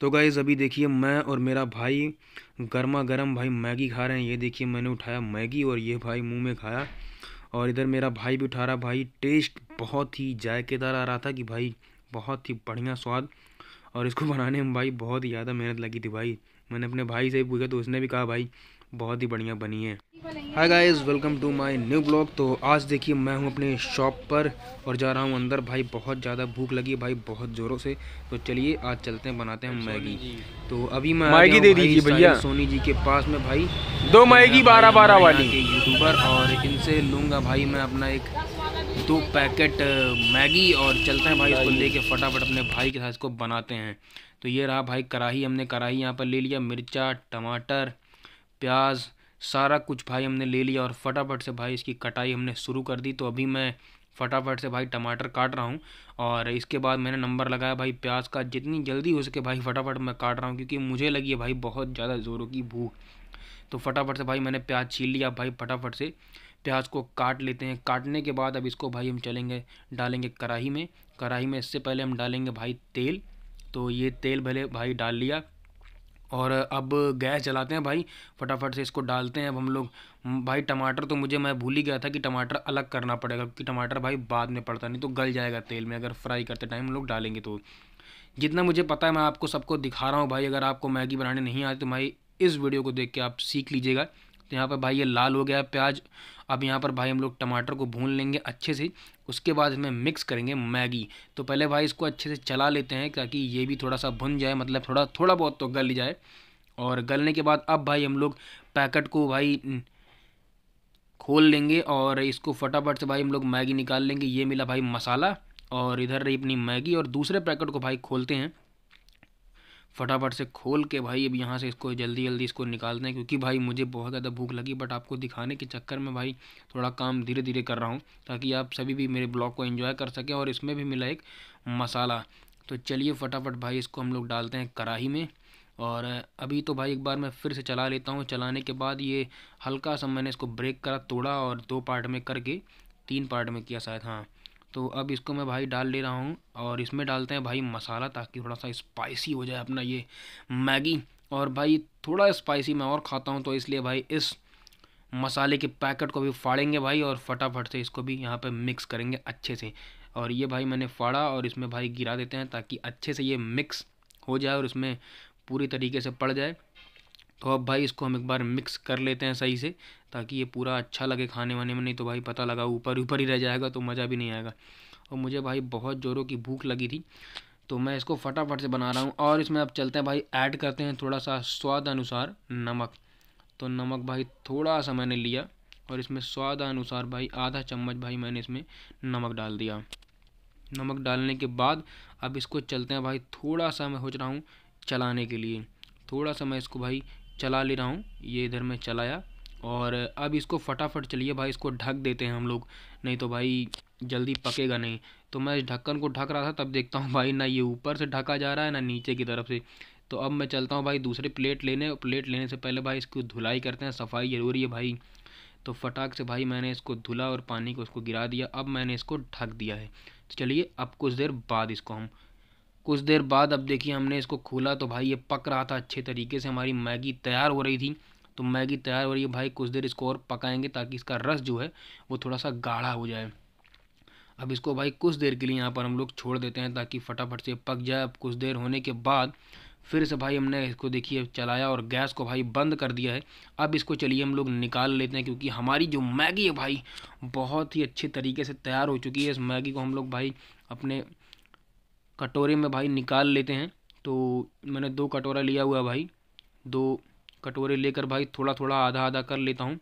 तो गाइज़ अभी देखिए मैं और मेरा भाई गर्मा गर्म भाई मैगी खा रहे हैं ये देखिए मैंने उठाया मैगी और ये भाई मुंह में खाया और इधर मेरा भाई भी उठा रहा भाई टेस्ट बहुत ही जायकेदार आ रहा था कि भाई बहुत ही बढ़िया स्वाद और इसको बनाने में भाई बहुत ही ज़्यादा मेहनत लगी थी भाई मैंने अपने भाई से भी पूछा तो उसने भी कहा भाई बहुत ही बढ़िया बनी है hi guys welcome to my new blog तो आज देखिए मैं हूँ अपने शॉप पर और जा रहा हूँ अंदर भाई बहुत ज़्यादा भूख लगी है भाई बहुत ज़ोरों से तो चलिए आज चलते हैं बनाते हैं मैगी तो अभी मैं मैगी दे दीजिए भैया सोनी जी के पास में भाई दो मैगी बारह बारह वाली यूट्यूबर और इनसे लूँगा भाई मैं अपना एक दो पैकेट मैगी और चलते हैं भाई इसको लेके फटाफट अपने भाई के साथ इसको बनाते हैं तो ये रहा भाई कढ़ाई हमने कढ़ाई यहाँ पर ले लिया मिर्चा टमाटर प्याज सारा कुछ भाई हमने ले लिया और फटाफट से भाई इसकी कटाई हमने शुरू कर दी तो अभी मैं फटाफट से भाई टमाटर काट रहा हूँ और इसके बाद मैंने नंबर लगाया भाई प्याज का जितनी जल्दी हो सके भाई फटाफट मैं काट रहा हूँ क्योंकि मुझे लगी है भाई बहुत ज़्यादा ज़ोरों की भूख तो फटाफट से भाई मैंने प्याज छील लिया भाई फटाफट से प्याज को काट लेते हैं काटने के बाद अब इसको भाई हम चलेंगे डालेंगे कढ़ाई में कढ़ाई में इससे पहले हम डालेंगे भाई तेल तो ये तेल भले भाई डाल लिया और अब गैस जलाते हैं भाई फटाफट से इसको डालते हैं अब हम लोग भाई टमाटर तो मुझे मैं भूल ही गया था कि टमाटर अलग करना पड़ेगा क्योंकि टमाटर भाई बाद में पड़ता नहीं तो गल जाएगा तेल में अगर फ्राई करते टाइम हम लोग डालेंगे तो जितना मुझे पता है मैं आपको सबको दिखा रहा हूँ भाई अगर आपको मैगी बनाने नहीं आती तो भाई इस वीडियो को देख के आप सीख लीजिएगा तो यहाँ पर भाई ये लाल हो गया प्याज अब यहाँ पर भाई हम लोग टमाटर को भून लेंगे अच्छे से उसके बाद हमें मिक्स करेंगे मैगी तो पहले भाई इसको अच्छे से चला लेते हैं ताकि ये भी थोड़ा सा भुन जाए मतलब थोड़ा थोड़ा बहुत तो गल जाए और गलने के बाद अब भाई हम लोग पैकेट को भाई खोल लेंगे और इसको फटाफट से भाई हम लोग मैगी निकाल लेंगे ये मिला भाई मसाला और इधर रही अपनी मैगी और दूसरे पैकेट को भाई खोलते हैं फटाफट से खोल के भाई अब यहाँ से इसको जल्दी जल्दी इसको निकालते हैं क्योंकि भाई मुझे बहुत ज़्यादा भूख लगी बट आपको दिखाने के चक्कर में भाई थोड़ा काम धीरे धीरे कर रहा हूँ ताकि आप सभी भी मेरे ब्लॉग को एंजॉय कर सकें और इसमें भी मिला एक मसाला तो चलिए फटाफट भाई इसको हम लोग डालते हैं कढ़ाई में और अभी तो भाई एक बार मैं फिर से चला लेता हूँ चलाने के बाद ये हल्का सा मैंने इसको ब्रेक करा तोड़ा और दो पार्ट में करके तीन पार्ट में किया शायद हाँ तो अब इसको मैं भाई डाल ले रहा हूँ और इसमें डालते हैं भाई मसाला ताकि थोड़ा सा स्पाइसी हो जाए अपना ये मैगी और भाई थोड़ा स्पाइसी मैं और खाता हूँ तो इसलिए भाई इस मसाले के पैकेट को भी फाड़ेंगे भाई और फटाफट से इसको भी यहाँ पर मिक्स करेंगे अच्छे से और ये भाई मैंने फाड़ा और इसमें भाई गिरा देते हैं ताकि अच्छे से ये मिक्स हो जाए और इसमें पूरी तरीके से पड़ जाए तो अब भाई इसको हम एक बार मिक्स कर लेते हैं सही से ताकि ये पूरा अच्छा लगे खाने वाने में नहीं तो भाई पता लगा ऊपर ऊपर ही रह जाएगा तो मज़ा भी नहीं आएगा और मुझे भाई बहुत ज़ोरों की भूख लगी थी तो मैं इसको फटाफट से बना रहा हूँ और इसमें अब चलते हैं भाई ऐड करते हैं थोड़ा सा स्वाद अनुसार नमक तो नमक भाई थोड़ा सा मैंने लिया और इसमें स्वाद अनुसार भाई आधा चम्मच भाई मैंने इसमें नमक डाल दिया नमक डालने के बाद अब इसको चलते हैं भाई थोड़ा सा मैं सोच रहा हूँ चलाने के लिए थोड़ा सा मैं इसको भाई चला ले रहा हूँ ये इधर मैं चलाया और अब इसको फटाफट चलिए भाई इसको ढक देते हैं हम लोग नहीं तो भाई जल्दी पकेगा नहीं तो मैं इस ढक्कन को ढक रहा था तब देखता हूँ भाई ना ये ऊपर से ढका जा रहा है ना नीचे की तरफ से तो अब मैं चलता हूँ भाई दूसरे प्लेट लेने प्लेट लेने से पहले भाई इसको धुलाई करते हैं सफाई ज़रूरी है भाई तो फटाक से भाई मैंने इसको धुला और पानी को उसको गिरा दिया अब मैंने इसको ढक दिया है तो चलिए अब कुछ देर बाद इसको हम कुछ देर बाद अब देखिए हमने इसको खोला तो भाई ये पक रहा था अच्छे तरीके से हमारी मैगी तैयार हो रही थी तो मैगी तैयार हो रही है भाई कुछ देर इसको और पकाएंगे ताकि इसका रस जो है वो थोड़ा सा गाढ़ा हो जाए अब इसको भाई कुछ देर के लिए यहाँ पर हम लोग छोड़ देते हैं ताकि फटाफट से पक जाए अब कुछ देर होने के बाद फिर से भाई हमने इसको देखिए चलाया और गैस को भाई बंद कर दिया है अब इसको चलिए हम लोग निकाल लेते हैं क्योंकि हमारी जो मैगी है भाई बहुत ही अच्छे तरीके से तैयार हो चुकी है इस मैगी को हम लोग भाई अपने कटोरे में भाई निकाल लेते हैं तो मैंने दो कटोरा लिया हुआ भाई दो कटोरे लेकर भाई थोड़ा थोड़ा आधा आधा कर लेता हूँ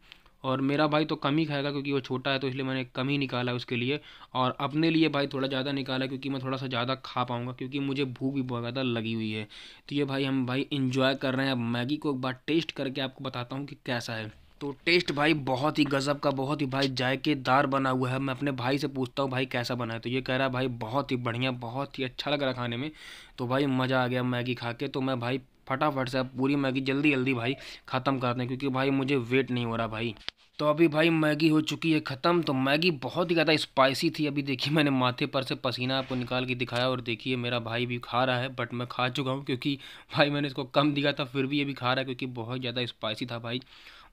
और मेरा भाई तो कम ही खाएगा क्योंकि वो छोटा है तो इसलिए मैंने कम ही निकाला है उसके लिए और अपने लिए भाई थोड़ा ज़्यादा निकाला क्योंकि मैं थोड़ा सा ज़्यादा खा पाऊँगा क्योंकि मुझे भूख भी बहुत ज़्यादा लगी हुई है तो ये भाई हम भाई इंजॉय कर रहे हैं अब मैगी को एक बार टेस्ट करके आपको बताता हूँ कि कैसा है तो टेस्ट भाई बहुत ही गज़ब का बहुत ही भाई जायकेदार बना हुआ है मैं अपने भाई से पूछता हूँ भाई कैसा बना है तो ये कह रहा है भाई बहुत ही बढ़िया बहुत ही अच्छा लग रहा खाने में तो भाई मज़ा आ गया मैगी खा के तो मैं भाई फटाफट से अब पूरी मैगी जल्दी जल्दी भाई ख़त्म करते हैं क्योंकि भाई मुझे वेट नहीं हो रहा भाई तो अभी भाई मैगी हो चुकी है ख़त्म तो मैगी बहुत ही ज़्यादा स्पाइसी थी अभी देखिए मैंने माथे पर से पसीना आपको निकाल के दिखाया और देखिए मेरा भाई भी खा रहा है बट मैं खा चुका हूँ क्योंकि भाई मैंने इसको कम दिया था फिर भी ये भी खा रहा है क्योंकि बहुत ज़्यादा स्पाइसी था भाई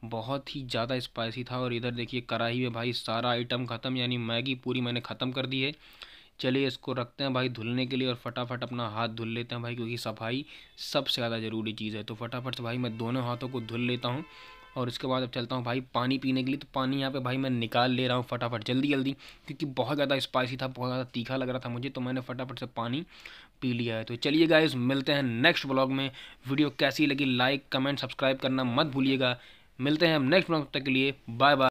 बहुत ही ज़्यादा स्पाइसी था और इधर देखिए कढ़ाई में भाई सारा आइटम ख़त्म यानी मैगी पूरी मैंने ख़त्म कर दी है चलिए इसको रखते हैं भाई धुलने के लिए और फटाफट अपना हाथ धुल लेते हैं भाई क्योंकि सफाई सबसे ज़्यादा ज़रूरी चीज़ है तो फटाफट से भाई मैं दोनों हाथों को धुल लेता हूँ और उसके बाद अब चलता हूँ भाई पानी पीने के लिए तो पानी यहाँ पे भाई मैं निकाल ले रहा हूँ फटाफट जल्दी जल्दी क्योंकि बहुत ज़्यादा स्पाइसी था बहुत ज़्यादा तीखा लग रहा था मुझे तो मैंने फटाफट से पानी पी लिया है तो चलिए गाइज मिलते हैं नेक्स्ट ब्लॉग में वीडियो कैसी लगी लाइक कमेंट सब्सक्राइब करना मत भूलिएगा मिलते हैं हम नेक्स्ट ब्लॉग तक के लिए बाय बाय